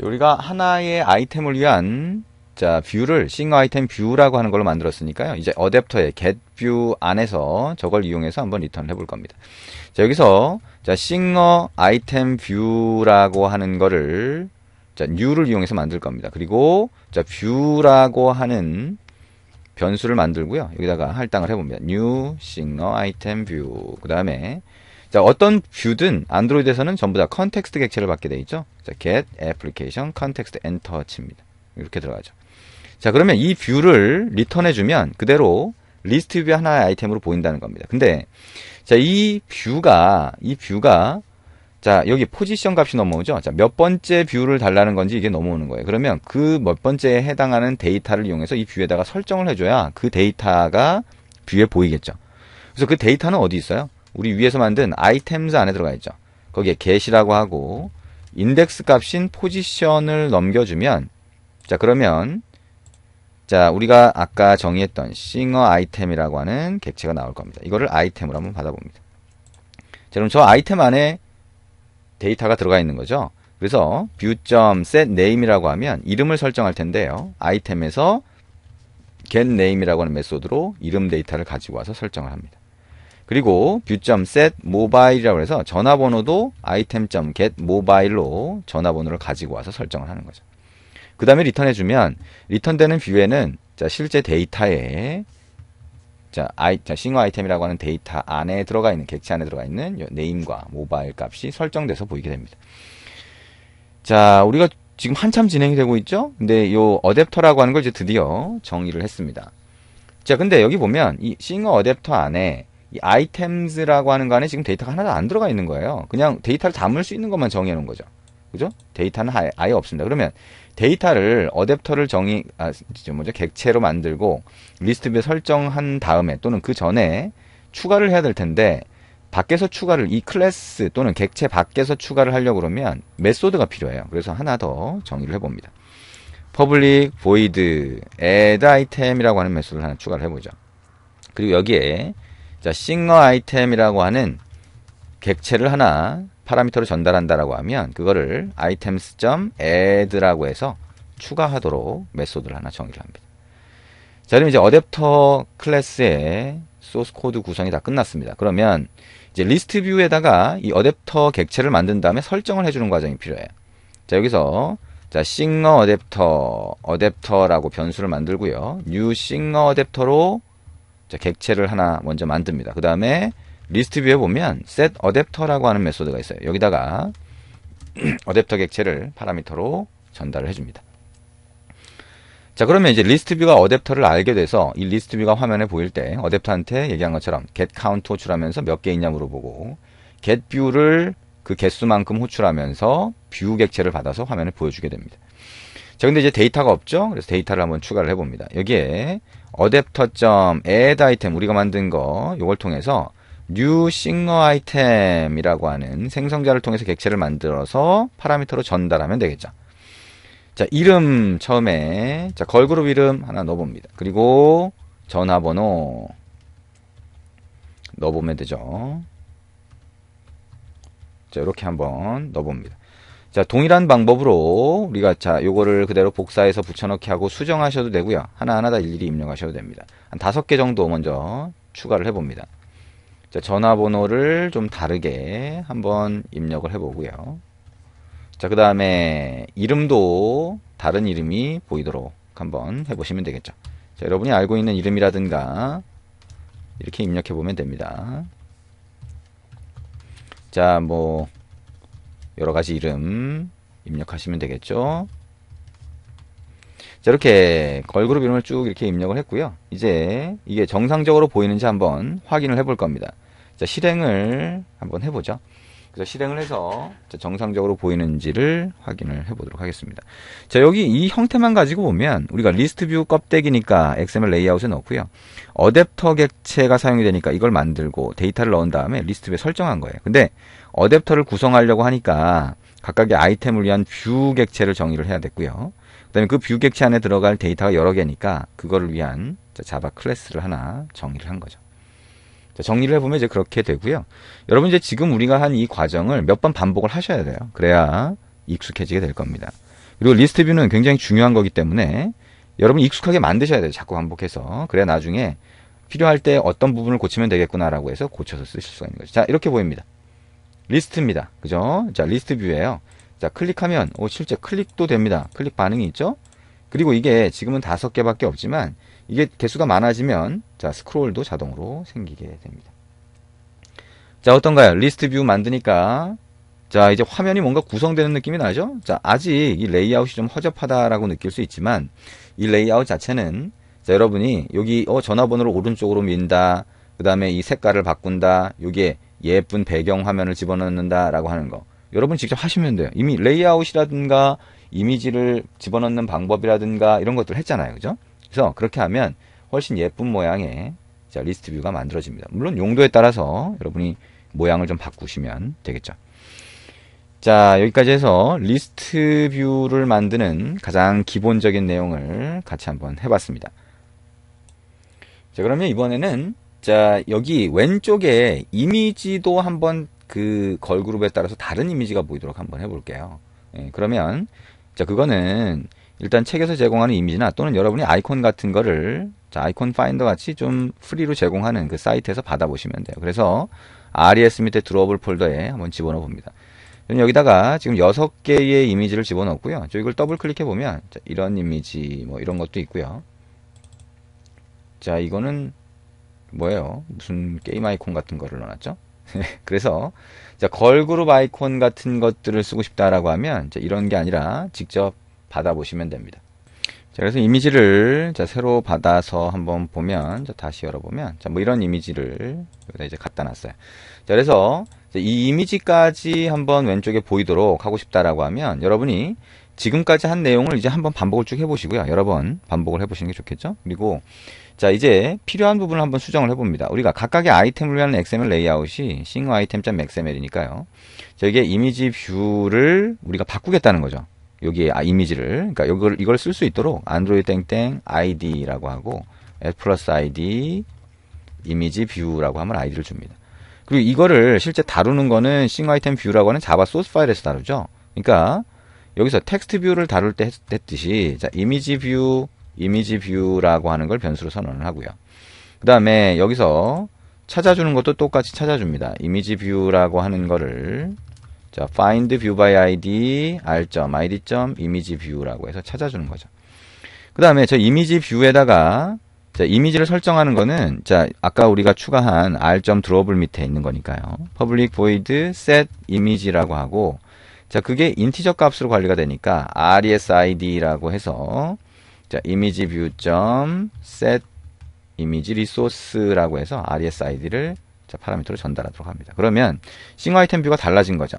우리가 하나의 아이템을 위한 자 뷰를 싱어 아이템 뷰라고 하는 걸로 만들었으니까요. 이제 어댑터의 getView 안에서 저걸 이용해서 한번 리턴을 해볼 겁니다. 자 여기서 자 싱어 아이템 뷰라고 하는 거를 자 new를 이용해서 만들 겁니다. 그리고 자 뷰라고 하는 변수를 만들고요. 여기다가 할당을 해봅니다. new 싱어 아이템 뷰그 다음에 자, 어떤 뷰든 안드로이드에서는 전부 다 컨텍스트 객체를 받게 돼 있죠. 자, get application context enter 칩니다. 이렇게 들어가죠. 자, 그러면 이 뷰를 리턴해 주면 그대로 리스트 뷰 하나의 아이템으로 보인다는 겁니다. 근데 자, 이 뷰가 이 뷰가 자, 여기 포지션 값이 넘어오죠. 자, 몇 번째 뷰를 달라는 건지 이게 넘어오는 거예요. 그러면 그 몇 번째에 해당하는 데이터를 이용해서 이 뷰에다가 설정을 해 줘야 그 데이터가 뷰에 보이겠죠. 그래서 그 데이터는 어디 있어요? 우리 위에서 만든 아이템즈 안에 들어가 있죠. 거기에 get이라고 하고 인덱스 값인 포지션을 넘겨주면 자 그러면 자 우리가 아까 정의했던 싱어 아이템이라고 하는 객체가 나올 겁니다. 이거를 아이템으로 한번 받아봅니다. 자 그럼 저 아이템 안에 데이터가 들어가 있는 거죠. 그래서 view.setName이라고 하면 이름을 설정할 텐데요. 아이템에서 getName이라고 하는 메소드로 이름 데이터를 가지고 와서 설정을 합니다. 그리고 뷰점 셋모바일이라고 해서 전화번호도 아이템 m g e t 점 m o b i 로 전화번호를 가지고 와서 설정을 하는 거죠. 그 다음에 리턴해 주면 리턴되는 뷰에는 자, 실제 데이터에 자, 아이, 자, 싱어 아이템이라고 하는 데이터 안에 들어가 있는 객체 안에 들어가 있는 네임과 모바일 값이 설정돼서 보이게 됩니다. 자, 우리가 지금 한참 진행이 되고 있죠? 근데 요 어댑터라고 하는 걸 이제 드디어 정의를 했습니다. 자, 근데 여기 보면 이 싱어 어댑터 안에 이 아이템즈라고 하는 거 안에 지금 데이터가 하나도 안 들어가 있는 거예요. 그냥 데이터를 담을 수 있는 것만 정해 놓은 거죠. 그죠? 데이터는 아예, 아예, 없습니다. 그러면 데이터를 어댑터를 정의 아 뭐죠? 객체로 만들고 리스트뷰에 설정한 다음에 또는 그 전에 추가를 해야 될 텐데 밖에서 추가를 이 클래스 또는 객체 밖에서 추가를 하려고 그러면 메소드가 필요해요. 그래서 하나 더 정의를 해 봅니다. public void add item이라고 하는 메소드를 하나 추가를 해 보죠. 그리고 여기에 자, 싱어 아이템이라고 하는 객체를 하나 파라미터로 전달한다라고 하면 그거를 items.add라고 해서 추가하도록 메소드를 하나 정의를 합니다. 자, 그럼 이제 어댑터 클래스의 소스 코드 구성이 다 끝났습니다. 그러면 이제 리스트 뷰에다가 이 어댑터 객체를 만든 다음에 설정을 해주는 과정이 필요해요. 자, 여기서 자, 싱어 어댑터 어댑터라고 변수를 만들고요. new 싱어 어댑터로 자, 객체를 하나 먼저 만듭니다. 그 다음에 리스트 뷰에 보면 set a a d p t e r 라고 하는 메소드가 있어요. 여기다가 어댑터 객체를 파라미터로 전달을 해줍니다. 자 그러면 이제 리스트 뷰가 어댑터를 알게 돼서 이 리스트 뷰가 화면에 보일 때 어댑터한테 얘기한 것처럼 get count 호출하면서 몇 개 있냐 물어보고 get v i e w 를그 개수만큼 호출하면서 뷰 객체를 받아서 화면에 보여주게 됩니다. 자 근데 이제 데이터가 없죠? 그래서 데이터를 한번 추가를 해봅니다. 여기에 어댑터 점 add 아이템 우리가 만든 거 요걸 통해서 new singer 아이템이라고 하는 생성자를 통해서 객체를 만들어서 파라미터로 전달하면 되겠죠. 자 이름 처음에 자 걸그룹 이름 하나 넣어봅니다. 그리고 전화번호 넣어보면 되죠. 자 이렇게 한번 넣어봅니다. 자, 동일한 방법으로 우리가 자, 요거를 그대로 복사해서 붙여넣기 하고 수정하셔도 되고요. 하나하나 다 일일이 입력하셔도 됩니다. 한 다섯 개 정도 먼저 추가를 해봅니다. 자, 전화번호를 좀 다르게 한번 입력을 해보고요. 자, 그 다음에 이름도 다른 이름이 보이도록 한번 해보시면 되겠죠. 자, 여러분이 알고 있는 이름이라든가 이렇게 입력해보면 됩니다. 자, 뭐, 여러가지 이름 입력하시면 되겠죠 자 이렇게 걸그룹 이름을 쭉 이렇게 입력을 했고요 이제 이게 정상적으로 보이는지 한번 확인을 해 볼 겁니다 자 실행을 한번 해보죠 그래서 실행을 해서 정상적으로 보이는지를 확인을 해보도록 하겠습니다. 자 여기 이 형태만 가지고 보면 우리가 리스트 뷰 껍데기니까 XML 레이아웃에 넣고요. 어댑터 객체가 사용이 되니까 이걸 만들고 데이터를 넣은 다음에 리스트 뷰에 설정한 거예요. 근데 어댑터를 구성하려고 하니까 각각의 아이템을 위한 뷰 객체를 정의를 해야 됐고요. 그다음에 그 뷰 객체 안에 들어갈 데이터가 여러 개니까 그거를 위한 자바 클래스를 하나 정의를 한 거죠. 정리를 해보면 이제 그렇게 되고요. 여러분 이제 지금 우리가 한 이 과정을 몇 번 반복을 하셔야 돼요. 그래야 익숙해지게 될 겁니다. 그리고 리스트 뷰는 굉장히 중요한 거기 때문에 여러분 익숙하게 만드셔야 돼요. 자꾸 반복해서. 그래야 나중에 필요할 때 어떤 부분을 고치면 되겠구나라고 해서 고쳐서 쓰실 수가 있는 거죠. 자, 이렇게 보입니다. 리스트입니다. 그죠? 자, 리스트 뷰예요. 자, 클릭하면 오, 실제 클릭도 됩니다. 클릭 반응이 있죠? 그리고 이게 지금은 다섯 개밖에 없지만 이게 개수가 많아지면 자, 스크롤도 자동으로 생기게 됩니다. 자, 어떤가요? 리스트 뷰 만드니까 자, 이제 화면이 뭔가 구성되는 느낌이 나죠? 자, 아직 이 레이아웃이 좀 허접하다라고 느낄 수 있지만 이 레이아웃 자체는 자, 여러분이 여기 어 전화번호를 오른쪽으로 민다. 그다음에 이 색깔을 바꾼다. 요게 예쁜 배경 화면을 집어넣는다라고 하는 거. 여러분 직접 하시면 돼요. 이미 레이아웃이라든가 이미지를 집어넣는 방법이라든가 이런 것들 했잖아요. 그죠? 그래서 그렇게 하면 훨씬 예쁜 모양의 자, 리스트 뷰가 만들어집니다. 물론 용도에 따라서 여러분이 모양을 좀 바꾸시면 되겠죠. 자, 여기까지 해서 리스트 뷰를 만드는 가장 기본적인 내용을 같이 한번 해봤습니다. 자, 그러면 이번에는 자, 여기 왼쪽에 이미지도 한번 그 걸그룹에 따라서 다른 이미지가 보이도록 한번 해볼게요. 예, 그러면, 자, 그거는 일단 책에서 제공하는 이미지나 또는 여러분이 아이콘 같은 거를 자, 아이콘 파인더 같이 좀 프리로 제공하는 그 사이트에서 받아보시면 돼요. 그래서 res 밑에 드롭을 폴더에 한번 집어넣어 봅니다. 여기다가 지금 6개의 이미지를 집어넣었고요. 저 이걸 더블 클릭해 보면 이런 이미지 뭐 이런 것도 있고요. 자, 이거는 뭐예요? 무슨 게임 아이콘 같은 거를 넣어놨죠? 그래서 걸그룹 아이콘 같은 것들을 쓰고 싶다라고 하면 이런 게 아니라 직접 받아보시면 됩니다. 자, 그래서 이미지를 자, 새로 받아서 한번 보면 자, 다시 열어보면 자, 뭐 이런 이미지를 여기다 이제 갖다 놨어요. 자, 그래서 이 이미지까지 한번 왼쪽에 보이도록 하고 싶다라고 하면 여러분이 지금까지 한 내용을 이제 한번 반복을 쭉 해보시고요. 여러 번 반복을 해보시는 게 좋겠죠? 그리고 자 이제 필요한 부분을 한번 수정을 해봅니다. 우리가 각각의 아이템을 위한 XML 레이아웃이 싱어 아이템 x 점 XML이니까요. 저게 이미지 뷰를 우리가 바꾸겠다는 거죠. 여기에 아, 이미지를 그러니까 이걸 이걸 쓸 수 있도록 안드로이드 땡땡 id라고 하고 s 플러스 id 이미지 뷰라고 하면 아이디를 줍니다. 그리고 이거를 실제 다루는 거는 싱어 아이템 뷰라고 하는 자바 소스 파일에서 다루죠. 그러니까 여기서 텍스트 뷰를 다룰 때 했, 듯이 자, 이미지 뷰, 이미지 뷰라고 하는 걸 변수로 선언을 하고요. 그 다음에 여기서 찾아주는 것도 똑같이 찾아줍니다. 이미지 뷰라고 하는 거를 자, find view by id, r. id. image view라고 해서 찾아주는 거죠. 그 다음에 저 이미지 뷰에다가 자, 이미지를 설정하는 거는 자, 아까 우리가 추가한 r. 드롭을 밑에 있는 거니까요. public void set image라고 하고 자, 그게 인티저 값으로 관리가 되니까 resid라고 해서 자, 이미지 뷰점 set 이미지 리소스라고 해서 resid를 자, 파라미터로 전달하도록 합니다. 그러면 싱어 아이템 뷰가 달라진 거죠.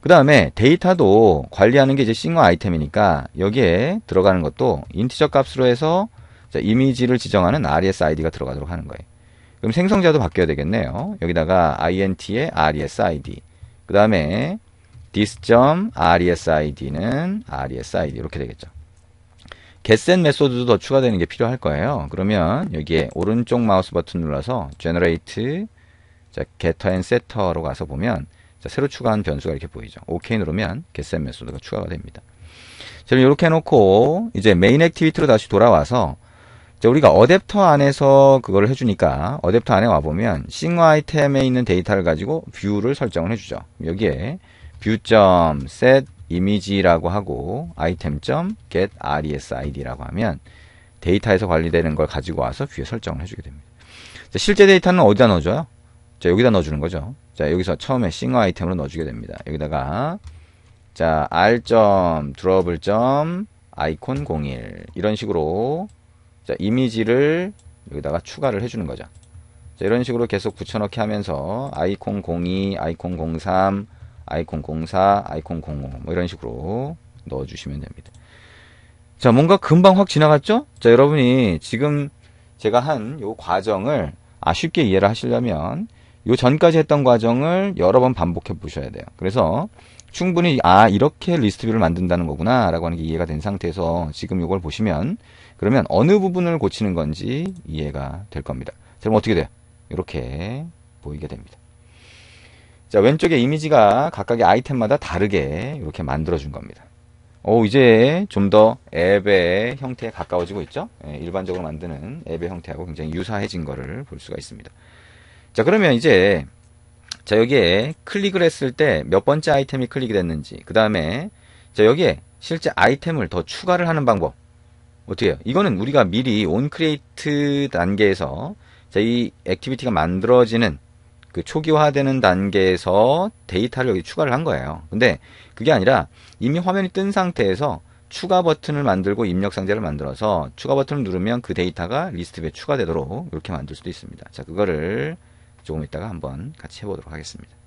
그 다음에 데이터도 관리하는 게 이제 싱어 아이템이니까 여기에 들어가는 것도 인티저 값으로 해서 자, 이미지를 지정하는 RESID가 들어가도록 하는 거예요. 그럼 생성자도 바뀌어야 되겠네요. 여기다가 i n t 의 RESID 그 다음에 this.resid는 resid 이렇게 되겠죠. getset 메소드도 더 추가되는 게 필요할 거예요. 그러면 여기에 오른쪽 마우스 버튼 눌러서 generate 자, getter and setter로 가서 보면 자, 새로 추가한 변수가 이렇게 보이죠. OK 누르면 getset 메소드가 추가가 됩니다. 자, 이렇게 해놓고 이제 메인 액티비티로 다시 돌아와서 우리가 어댑터 안에서 그걸 해주니까 어댑터 안에 와보면 싱어 아이템에 있는 데이터를 가지고 뷰를 설정을 해주죠. 여기에 뷰점 set 이미지라고 하고 아이템점 get resid라고 하면 데이터에서 관리되는 걸 가지고 와서 뷰에 설정을 해주게 됩니다. 자, 실제 데이터는 어디다 넣어줘요? 자, 여기다 넣어주는 거죠. 자, 여기서 처음에 싱어 아이템으로 넣어주게 됩니다. 여기다가 자, r.drop을.icon 01 이런 식으로 자, 이미지를 여기다가 추가를 해주는 거죠. 자, 이런 식으로 계속 붙여넣기 하면서 아이콘 02, 아이콘 03, 아이콘 04, 아이콘 05 뭐 이런 식으로 넣어주시면 됩니다. 자, 뭔가 금방 확 지나갔죠? 자, 여러분이 지금 제가 한 요 과정을 아쉽게 이해를 하시려면 요 전까지 했던 과정을 여러 번 반복해 보셔야 돼요. 그래서 충분히 아 이렇게 리스트 뷰를 만든다는 거구나 라고 하는 게 이해가 된 상태에서 지금 이걸 보시면 그러면 어느 부분을 고치는 건지 이해가 될 겁니다. 그럼 어떻게 돼요? 이렇게 보이게 됩니다. 자, 왼쪽에 이미지가 각각의 아이템마다 다르게 이렇게 만들어준 겁니다. 오, 어, 이제 좀 더 앱의 형태에 가까워지고 있죠? 예, 일반적으로 만드는 앱의 형태하고 굉장히 유사해진 거를 볼 수가 있습니다. 자, 그러면 이제, 자, 여기에 클릭을 했을 때 몇 번째 아이템이 클릭이 됐는지, 그 다음에, 자, 여기에 실제 아이템을 더 추가를 하는 방법. 어떻게 해요? 이거는 우리가 미리 온크리에이트 단계에서 자, 이 액티비티가 만들어지는 그 초기화되는 단계에서 데이터를 여기 추가를 한 거예요. 근데 그게 아니라 이미 화면이 뜬 상태에서 추가 버튼을 만들고 입력 상자를 만들어서 추가 버튼을 누르면 그 데이터가 리스트에 추가되도록 이렇게 만들 수도 있습니다. 자, 그거를 조금 이따가 한번 같이 해보도록 하겠습니다.